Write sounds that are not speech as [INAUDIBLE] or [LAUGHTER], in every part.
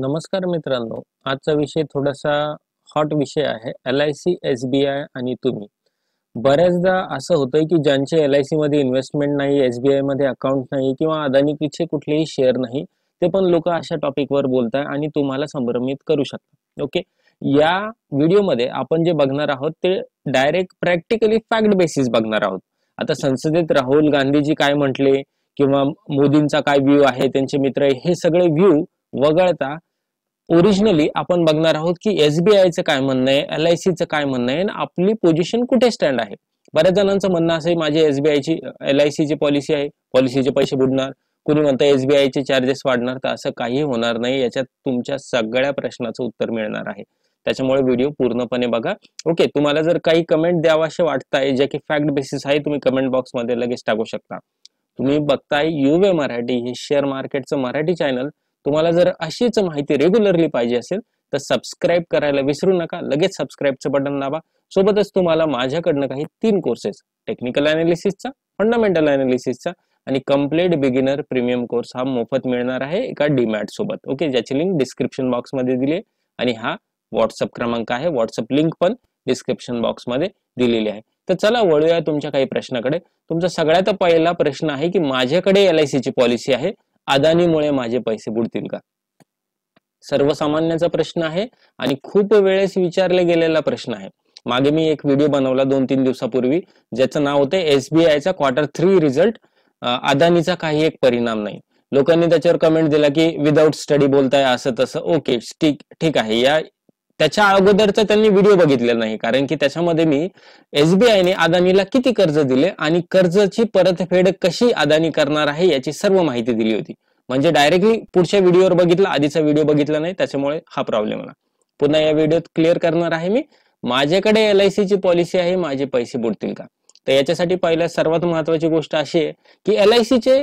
नमस्कार मित्रांनो आजचा विषय थोडासा हॉट विषय आहे L I C S B I आणि तुम्ही बऱ्याचदा असं होतं की ज्यांचे एल आय सी मध्ये इन्व्हेस्टमेंट नाही एस बी मध्ये अकाउंट नाही किंवा अदानीचे कुठलेही शेअर नाही ते पण लोक अशा टॉपिकवर बोलतात आणि तुम्हाला संभ्रमित करू शकतात ओके या व्हिडिओमध्ये आपण जे बघणार आहोत ते डायरेक्ट प्रॅक्टिकली फॅक्ट बेसिस बघणार आहोत आता संसदेत राहुल गांधीजी काय म्हटले किंवा मोदींचा काय व्ह्यू आहे त्यांचे मित्र हे सगळे व्ह्यू वगळता ओरिजिनली आपण बघणार आहोत की एसबीआयचं काय म्हणणं आहे एल आय सीचं काय म्हणणं आहे आणि आपली पोझिशन कुठे स्टँड आहे बऱ्याच जणांचं म्हणणं असं आहे माझी एसबीआयची एल आय सीची पॉलिसी आहे पॉलिसीचे पैसे बुडणार कुणी म्हणतं एसबीआयचे चार्जेस वाढणार तर असं काही होणार नाही याच्यात तुमच्या सगळ्या प्रश्नाचं उत्तर मिळणार आहे त्याच्यामुळे व्हिडिओ पूर्णपणे बघा ओके तुम्हाला जर काही कमेंट वाटत आहे जे की फॅक्ट बेसिस आहे तुम्ही कमेंट बॉक्समध्ये लगेच टाकू शकता तुम्ही बघताय युवे मराठी हे शेअर मार्केटचं मराठी चॅनल तुम्हाला जर अशीच माहिती रेग्युलरली पाहिजे असेल तर सबस्क्राईब करायला विसरू नका लगेच सबस्क्राईबचं बटन दाबा सोबतच तुम्हाला माझ्याकडनं काही तीन कोर्सेस टेक्निकल अनालिसिसचा फंडामेंटल अनालिसिसचा आणि कम्प्लीट बिगिनर प्रीमियम कोर्स हा मोफत मिळणार आहे एका डीमॅट सोबत ओके ज्याची लिंक डिस्क्रिप्शन मध्ये दिली आहे आणि हा व्हॉट्सअप क्रमांक आहे व्हॉट्सअप लिंक पण डिस्क्रिप्शन बॉक्स मध्ये दिलेली आहे तर चला वळूया तुमच्या काही प्रश्नाकडे तुमचा सगळ्यात पहिला प्रश्न आहे की माझ्याकडे एल आय पॉलिसी आहे अदानीमुळे माझे पैसे बुडतील का सर्वसामान्याचा प्रश्न आहे आणि खूप वेळेस विचारले गेलेला प्रश्न आहे मागे मी एक व्हिडिओ बनवला दोन तीन दिवसापूर्वी ज्याचं नाव होतं एसबीआयचा क्वार्टर थ्री रिझल्ट अदानीचा काही एक परिणाम नाही लोकांनी त्याच्यावर कमेंट दिला की विदाऊट स्टडी बोलताय असं तसं ओके ठीक ठीक आहे या त्याच्या अगोदरचा त्यांनी व्हिडिओ बघितलेला नाही कारण की त्याच्यामध्ये मी एसबीआयने अदानीला किती कर्ज दिले आणि कर्जाची परतफेड कशी अदानी करणार आहे याची सर्व माहिती दिली होती म्हणजे डायरेक्टली पुढच्या व्हिडिओवर बघितला आधीचा व्हिडिओ बघितला नाही त्याच्यामुळे हा प्रॉब्लेम आला पुन्हा या व्हिडिओत क्लिअर करणार आहे मी माझ्याकडे एलआयसीची पॉलिसी आहे माझे पैसे बुडतील का तर याच्यासाठी पहिल्या सर्वात महत्वाची गोष्ट अशी आहे की L I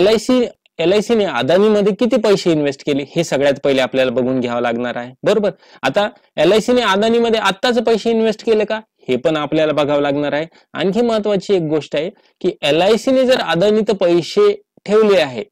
L I C एलआयसीने ने अदानीमध्ये किती पैसे इन्व्हेस्ट केले हे सगळ्यात पहिले आपल्याला बघून घ्यावं लागणार आहे बरोबर आता एलआयसीने ने अदानीमध्ये आत्ताच पैसे इन्व्हेस्ट केले का हे पण आपल्याला बघावं लागणार आहे आणखी महत्वाची एक गोष्ट आहे की एल आय जर अदानीत पैसे ठेवले आहे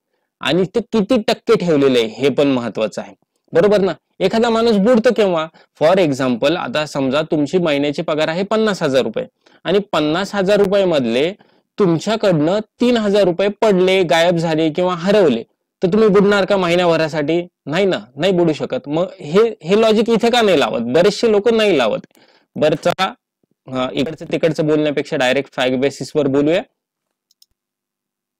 आणि ते किती टक्के ठेवलेले आहे हे पण महत्वाचं आहे बरोबर ना एखादा माणूस बुडतो केव्हा फॉर एक्झाम्पल आता समजा तुमची महिन्याची पगार आहे पन्नास हजार रुपये आणि पन्नास हजार रुपये मधले तुमच्याकडनं तीन हजार रुपये पडले गायब झाले किंवा हरवले तर तुम्ही बुडणार का महिन्याभरासाठी नाही ना नाही बुडू शकत मग हे हे लॉजिक इथे का नाही लावत बरेचसे लोक नाही लावत बरचा इकडचं तिकडचं बोलण्यापेक्षा डायरेक्ट फॅक्ट बेसिसवर बोलूया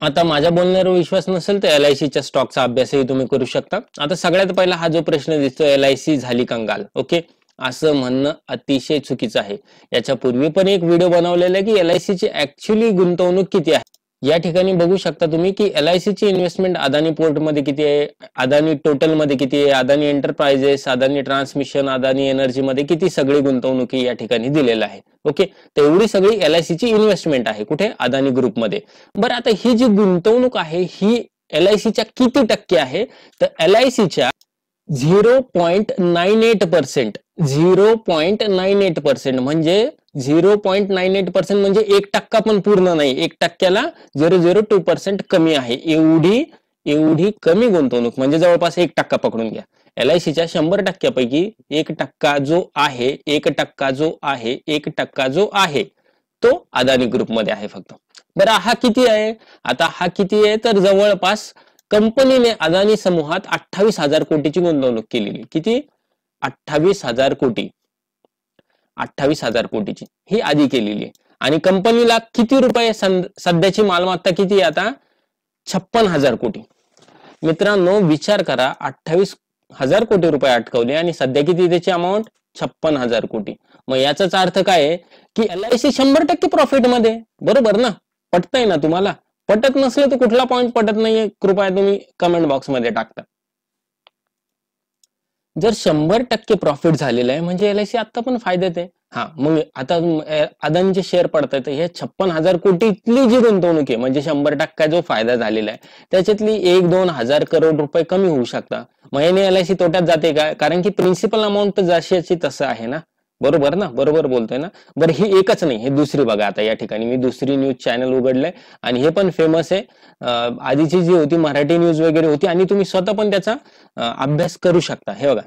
आता माझ्या बोलण्यावर विश्वास नसेल तर एल आय स्टॉकचा अभ्यासही तुम्ही करू शकता आता सगळ्यात पहिला हा जो प्रश्न दिसतो एल झाली कंगाल ओके असं म्हणणं अतिशय चुकीचं आहे याच्या पूर्वी पण एक व्हिडिओ बनवलेला आहे की एलआयसीची आय ऍक्च्युली गुंतवणूक किती आहे या ठिकाणी बघू शकता तुम्ही की एलआयसीची आय इन्व्हेस्टमेंट अदानी पोर्टमध्ये किती आहे अदानी टोटलमध्ये किती आहे अदानी एंटरप्राइजेस अदानी ट्रान्समिशन अदानी एनर्जीमध्ये किती सगळी गुंतवणुकी या ठिकाणी दिलेला आहे ओके तेवढी सगळी एलआयसीची आय इन्व्हेस्टमेंट आहे कुठे अदानी ग्रुपमध्ये बरं आता ही जी गुंतवणूक आहे ही एलआयसीच्या किती टक्के आहे तर एलआयसीच्या zero point nine eight percent zero point nine eight percent म्हणजे zero point nine eight percent म्हणजे एक टक्का पण पूर्ण नाही एक टक्क्याला झिरो झिरो टू पर्सेंट कमी आहे एवढी एवढी कमी गुंतवणूक म्हणजे जवळपास एक टक्का पकडून घ्या एल आय शंभर टक्क्यापैकी एक टक्का जो आहे एक टक्का जो आहे एक टक्का जो आहे तो अदानी ग्रुपमध्ये आहे फक्त बरं हा किती आहे आता हा किती आहे तर जवळपास कंपनीने अदानी समूहात अठ्ठावीस हजार कोटीची गुंतवणूक केलेली किती अठ्ठावीस हजार कोटी अठ्ठावीस हजार कोटीची ही आधी केलेली आहे आणि कंपनीला किती रुपये सध्याची मालमत्ता किती आहे आता छप्पन हजार कोटी मित्रांनो विचार करा अठ्ठावीस हजार कोटी रुपये अटकवले आणि सध्या किती त्याची अमाऊंट छप्पन हजार कोटी मग याचाच अर्थ काय आहे की एल आय सी शंभर टक्के प्रॉफिट मध्ये बरोबर ना पटतंय ना तुम्हाला पटत नसलं तर कुठला पॉइंट पटत नाहीये कृपया तुम्ही कमेंट बॉक्समध्ये टाकता जर शंभर टक्के प्रॉफिट झालेलं आहे म्हणजे एल आय सी आता पण फायद्यात आहे हा मग आता अदानीचे शेअर पडतात हे छप्पन हजार कोटीतली जी गुंतवणूक आहे म्हणजे शंभर टक्का जो फायदा झालेला आहे त्याच्यातली एक दोन हजार करोड रुपये कमी होऊ शकता मग एल तोट्यात जाते का कारण की प्रिन्सिपल अमाऊंट तर जशी तसं आहे ना बरोबर ना बरोबर बोलतोय ना बरं ही एकच नाही हे दुसरी बघा आता या ठिकाणी मी दुसरी न्यूज चॅनल उघडलंय आणि हे पण फेमस आहे आधीची जी होती मराठी न्यूज वगैरे होती आणि तुम्ही स्वतः पण त्याचा अभ्यास करू शकता हे बघा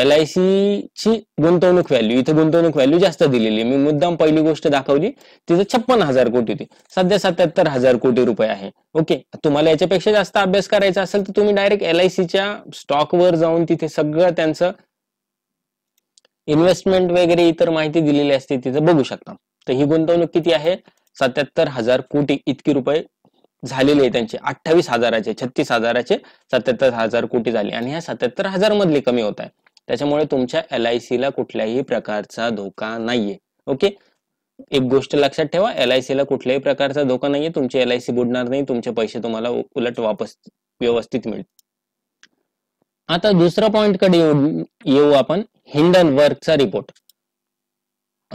एल आय ची गुंतवणूक व्हॅल्यू इथे गुंतवणूक व्हॅल्यू जास्त दिलेली मी मुद्दाम पहिली गोष्ट दाखवली तिथं छप्पन हजार कोटी होती सध्या सत्याहत्तर हजार कोटी रुपये आहे ओके तुम्हाला याच्यापेक्षा जास्त अभ्यास करायचा असेल तर तुम्ही डायरेक्ट एल आय सीच्या स्टॉकवर जाऊन तिथे सगळं त्यांचं इन्व्हेस्टमेंट वगैरे इतर माहिती दिलेली असते तिथं बघू शकता तर ही गुंतवणूक किती आहे सत्याहत्तर हजार कोटी इतकी रुपये झालेले आहे त्यांचे अठ्ठावीस हजाराचे छत्तीस हजाराचे सत्याहत्तर हजार कोटी झाले आणि ह्या सत्याहत्तर हजार मधले कमी होत आहे त्याच्यामुळे तुमच्या एल आय सीला कुठल्याही प्रकारचा धोका नाहीये ओके एक गोष्ट लक्षात ठेवा एल आय सीला कुठल्याही प्रकारचा धोका नाहीये तुमची एल आय सी बुडणार नाही तुमचे पैसे तुम्हाला उलट वापस व्यवस्थित मिळतील आता दुसरा पॉइंट कडे येऊ येऊ आपण हिंडनबर्गचा रिपोर्ट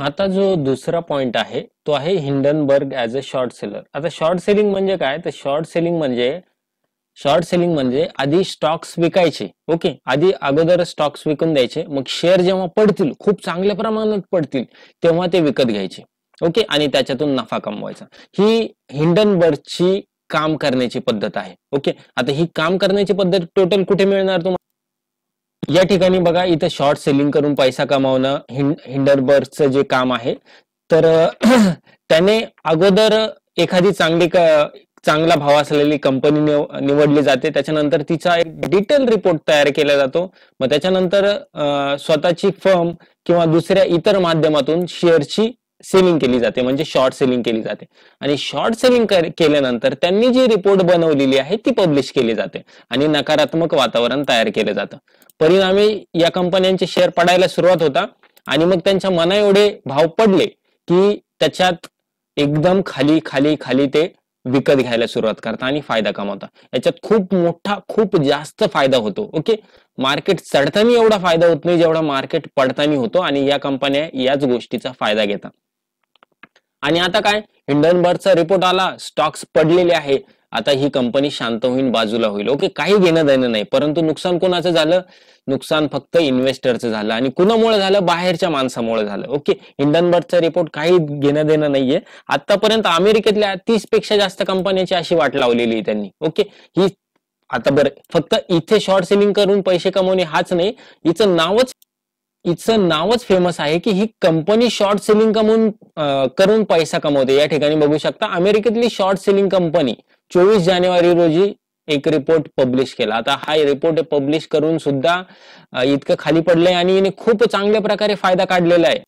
आता जो दुसरा पॉइंट आहे तो आहे Hindenburg as a short seller आता शॉर्ट सेलिंग म्हणजे काय तर शॉर्ट सेलिंग म्हणजे शॉर्ट सेलिंग म्हणजे आधी स्टॉक्स विकायचे ओके आधी अगोदर स्टॉक्स विकून द्यायचे मग शेअर जेव्हा पडतील खूप चांगल्या प्रमाणात पडतील तेव्हा ते विकत घ्यायचे ओके आणि त्याच्यातून नफा कमवायचा ही हिंडनबर्गची काम करण्याची पद्धत आहे ओके आता ही काम करण्याची पद्धत टोटल कुठे मिळणार तुम्हाला या ठिकाणी बघा इथं शॉर्ट सेलिंग करून पैसा कमावणं हिंड हिंडरबर्गचं जे काम आहे तर [CLEARS THROAT] त्याने अगोदर एखादी चांगली चांगला भाव असलेली कंपनी निवडली जाते त्याच्यानंतर तिचा एक डिटेल रिपोर्ट तयार केला जातो मग त्याच्यानंतर स्वतःची फर्म किंवा दुसऱ्या इतर माध्यमातून शेअरची सेलिंग केली जाते म्हणजे शॉर्ट सेलिंग केली जाते आणि शॉर्ट सेलिंग केल्यानंतर त्यांनी जी रिपोर्ट बनवलेली आहे ती पब्लिश केली जाते आणि नकारात्मक वातावरण तयार केलं जातं परिणामी या कंपन्यांचे शेअर पडायला सुरुवात होता आणि मग त्यांच्या मना एवढे भाव पडले की त्याच्यात एकदम खाली खाली खाली ते विकत घ्यायला सुरुवात करता आणि फायदा कमावता याच्यात खूप मोठा खूप जास्त फायदा होतो ओके मार्केट चढताना एवढा फायदा होत नाही जेवढा मार्केट पडताना होतो आणि या कंपन्या याच गोष्टीचा फायदा घेतात आणि आता काय हिंडनबर्गचा रिपोर्ट आला स्टॉक्स पडलेले आहे आता ही कंपनी शांत होईल बाजूला होईल ओके काही घेणं देणं नाही परंतु नुकसान कोणाचं झालं नुकसान फक्त इन्व्हेस्टरचं झालं आणि कुणामुळे झालं बाहेरच्या माणसामुळे झालं ओके हिंडनबर्गचा रिपोर्ट काही घेणं देणं नाहीये आतापर्यंत अमेरिकेतल्या तीस पेक्षा जास्त कंपन्यांची अशी वाट लावलेली आहे त्यांनी ओके ही आता बरं फक्त इथे शॉर्ट सेलिंग करून पैसे कमवणे हाच नाही हिचं नावच हिचं नावच फेमस आहे की ही कंपनी शॉर्ट सेलिंग कमवून करून पैसा कमवते या ठिकाणी बघू शकता अमेरिकेतली शॉर्ट सेलिंग कंपनी चोवीस जानेवारी रोजी एक रिपोर्ट पब्लिश केला आता हा रिपोर्ट पब्लिश करून सुद्धा इतकं खाली पडलंय आणि हिने खूप चांगल्या प्रकारे फायदा काढलेला आहे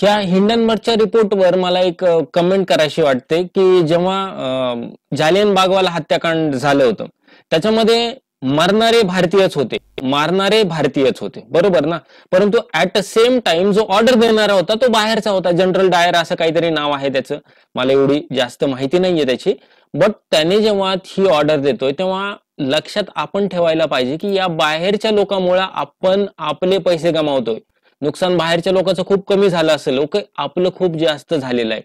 ह्या हिंडनबर्गच्या रिपोर्टवर मला एक कमेंट करायची वाटते की जेव्हा जालियन बागवाला हत्याकांड झालं होतं त्याच्यामध्ये मरणारे भारतीयच होते मारणारे भारतीयच होते बरोबर ना परंतु ऍट द सेम टाइम जो ऑर्डर देणारा होता तो बाहेरचा होता जनरल डायर असं काहीतरी नाव आहे त्याचं मला एवढी जास्त माहिती नाहीये त्याची बट त्याने जेव्हा ही ऑर्डर देतोय तेव्हा लक्षात आपण ठेवायला पाहिजे की या बाहेरच्या लोकांमुळे आपण आपले पैसे गमावतोय नुकसान बाहेरच्या लोकांचं खूप कमी झालं असेल ओके आपलं खूप जास्त झालेलं आहे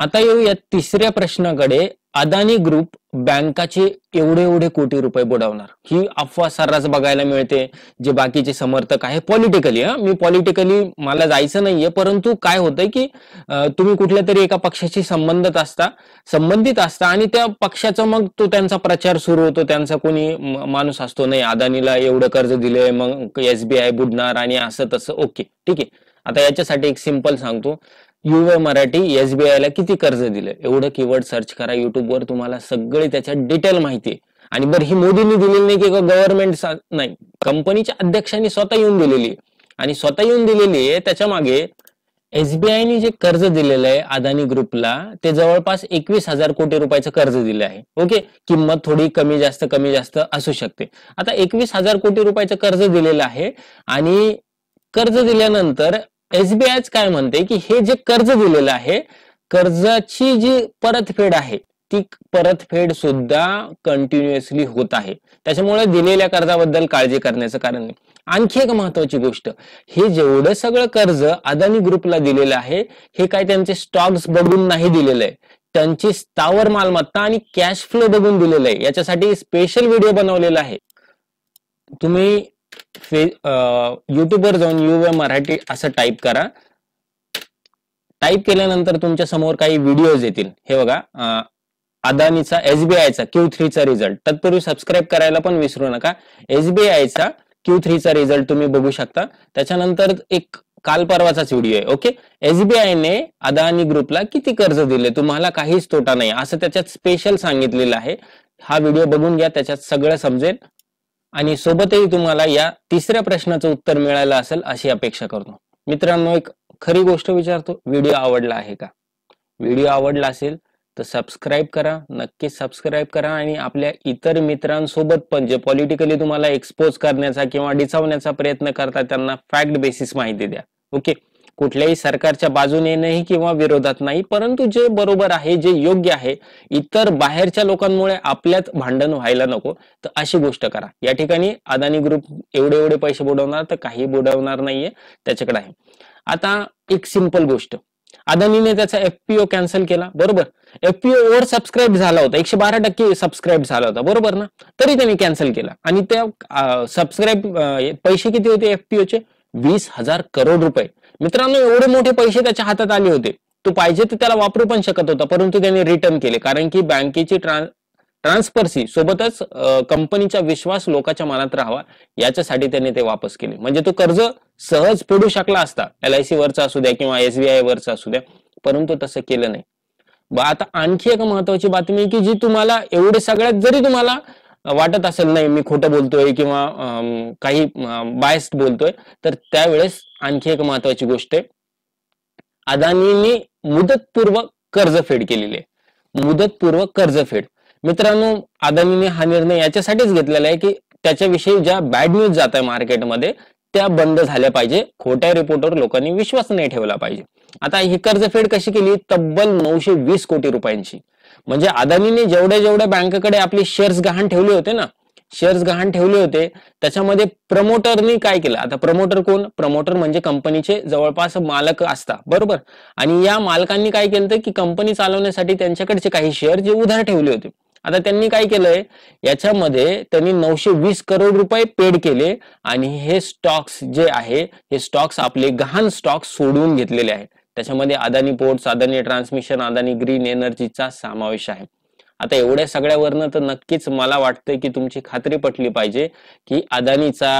आता येऊया तिसऱ्या प्रश्नाकडे अदानी ग्रुप बँकाचे एवढे एवढे कोटी रुपये बुडवणार ही अफवा सर्रास बघायला मिळते जे बाकीचे समर्थक आहे पॉलिटिकली हा मी पॉलिटिकली मला जायचं नाहीये परंतु काय होतंय की तुम्ही कुठल्या तरी एका पक्षाशी संबंधित असता संबंधित असता आणि त्या पक्षाचा मग तो त्यांचा प्रचार सुरू होतो त्यांचा कोणी माणूस असतो नाही अदानीला एवढं कर्ज दिलंय मग एसबीआय बुडणार आणि असं तसं ओके ठीक आहे आता याच्यासाठी एक सिंपल सांगतो युवे मराठी ला किती कर्ज दिलं एवढं कीवर्ड सर्च करा युट्यूबवर तुम्हाला सगळी त्याच्यात डिटेल माहिती आहे आणि बरं ही मोदींनी दिलेली नाही की गव्हर्नमेंट नाही कंपनीच्या अध्यक्षांनी स्वतः येऊन दिलेली आणि स्वतः येऊन दिलेली आहे त्याच्या मागे एसबीआयने जे कर्ज दिलेलं आहे अदानी ग्रुपला ते जवळपास एकवीस हजार कोटी रुपयाचं कर्ज दिलं आहे ओके किंमत थोडी कमी जास्त कमी जास्त असू शकते आता एकवीस हजार कोटी रुपयाचं कर्ज दिलेलं आहे आणि कर्ज दिल्यानंतर एसबीआय काय म्हणते की हे जे कर्ज दिलेलं आहे कर्जाची जी परतफेड आहे ती परतफेड सुद्धा कंटिन्युअसली होत आहे त्याच्यामुळे दिलेल्या कर्जाबद्दल काळजी करण्याचं कारण नाही आणखी एक महत्वाची गोष्ट हे जेवढं सगळं कर्ज अदानी ग्रुपला दिलेलं आहे हे काय त्यांचे स्टॉक्स बघून नाही दिलेलं आहे त्यांची स्थावर मालमत्ता आणि कॅश फ्लो बघून दिलेलं आहे याच्यासाठी स्पेशल व्हिडिओ बनवलेला आहे तुम्ही फे युट्यूबवर जाऊन यू वे मराठी असं टाईप करा टाईप केल्यानंतर तुमच्या समोर काही व्हिडिओज येतील हे बघा अदानीचा एसबीआयचा क्यू थ्रीचा रिझल्ट तत्पूर्वी सबस्क्राईब करायला पण विसरू नका एसबीआयचा क्यू थ्रीचा रिझल्ट तुम्ही बघू शकता त्याच्यानंतर एक काल परवाचाच व्हिडिओ आहे ओके एसबीआयने अदानी ग्रुपला किती कर्ज दिले तुम्हाला काहीच तोटा नाही असं त्याच्यात स्पेशल सांगितलेलं आहे हा व्हिडिओ बघून घ्या त्याच्यात सगळं समजेल आणि सोबतही तुम्हाला या तिसऱ्या प्रश्नाचं उत्तर मिळालं असेल अशी अपेक्षा करतो मित्रांनो एक खरी गोष्ट विचारतो व्हिडिओ आवडला आहे का व्हिडिओ आवडला असेल तर सबस्क्राईब करा नक्की सबस्क्राईब करा आणि आपल्या इतर मित्रांसोबत पण जे पॉलिटिकली तुम्हाला एक्सपोज करण्याचा किंवा डिसावण्याचा प्रयत्न करता त्यांना फॅक्ट बेसिस माहिती द्या ओके कुठल्याही सरकारच्या बाजूने नाही किंवा विरोधात नाही परंतु जे बरोबर आहे जे योग्य आहे इतर बाहेरच्या लोकांमुळे आपल्यात भांडण व्हायला नको तर अशी गोष्ट करा या ठिकाणी अदानी ग्रुप एवढे एवढे पैसे बुडवणार तर काही बुडवणार नाहीये त्याच्याकडे आहे आता एक सिंपल गोष्ट अदानीने त्याचा एफपीओ कॅन्सल केला बरोबर एफपीओ ओव्हर सबस्क्राईब झाला होता एकशे बारा टक्के सबस्क्राईब झाला होता बरोबर ना तरी त्यांनी कॅन्सल केला आणि त्या सबस्क्राईब पैसे किती होते एफपीओ चे वीस हजार करोड रुपये मित्रांनो एवढे मोठे पैसे त्याच्या हातात आले होते तो पाहिजे तर त्याला वापरू पण शकत होता परंतु त्याने रिटर्न केले कारण की बँकेची ट्रान्सफरसी सोबतच कंपनीचा विश्वास लोकांच्या मनात राहावा याच्यासाठी त्यांनी ते वापस केले म्हणजे तो कर्ज सहज फेडू शकला असता एल आय सी वरचा असू द्या किंवा एसबीआय वरचा असू द्या परंतु तसं केलं नाही आता आणखी एक महत्वाची बातमी की जी तुम्हाला एवढे सगळ्यात जरी तुम्हाला वाटत असेल नाही मी खोटं बोलतोय किंवा काही बायस्ट बोलतोय तर त्यावेळेस आणखी एक महत्वाची गोष्ट आहे अदानीने मुदतपूर्व कर्जफेड केलेली आहे मुदतपूर्व कर्जफेड मित्रांनो अदानीने हा निर्णय याच्यासाठीच घेतलेला आहे की त्याच्याविषयी ज्या बॅड न्यूज जात आहे मार्केटमध्ये त्या बंद झाल्या पाहिजे खोट्या रिपोर्टवर लोकांनी विश्वास नाही ठेवला पाहिजे आता ही कर्जफेड कशी केली तब्बल नऊशे वीस कोटी रुपयांची म्हणजे अदानीने जेवढ्या जेवढ्या बँकेकडे आपले शेअर्स गहाण ठेवले होते ना शेअर्स गहाण ठेवले होते त्याच्यामध्ये प्रमोटरनी काय केलं आता प्रमोटर कोण प्रमोटर म्हणजे कंपनीचे जवळपास मालक असतात बरोबर आणि या मालकांनी काय केलं की कंपनी चालवण्यासाठी त्यांच्याकडचे काही शेअर जे उधार ठेवले होते आता त्यांनी काय केलंय याच्यामध्ये त्यांनी नऊशे वीस करोड रुपये पेड केले आणि हे स्टॉक्स जे आहे हे स्टॉक्स आपले गहाण स्टॉक्स सोडवून घेतलेले आहेत त्याच्यामध्ये Adani Ports Adani Transmission Adani Green एनर्जीचा समावेश आहे आता एवढ्या सगळ्यावरनं तर नक्कीच मला वाटतंय की तुमची खात्री पटली पाहिजे की अदानीचा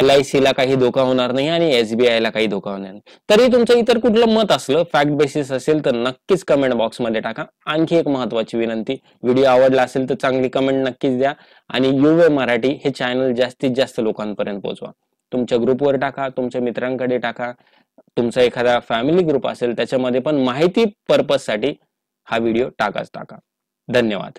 एल आय ला काही धोका होणार नाही आणि एसबीआय ला काही धोका होणार नाही तरी तुमचं इतर कुठलं मत असलं फॅक्ट बेसिस असेल तर नक्कीच कमेंट बॉक्समध्ये टाका आणखी एक महत्वाची विनंती व्हिडिओ आवडला असेल तर चांगली कमेंट नक्कीच द्या आणि युवे मराठी हे चॅनल जास्तीत जास्त लोकांपर्यंत पोहोचवा तुमच्या ग्रुपवर टाका तुमच्या मित्रांकडे टाका तुमचा एखादा फॅमिली ग्रुप असेल त्याच्यामध्ये पण माहिती पर्पजसाठी हा व्हिडिओ टाकाच टाका धन्यवाद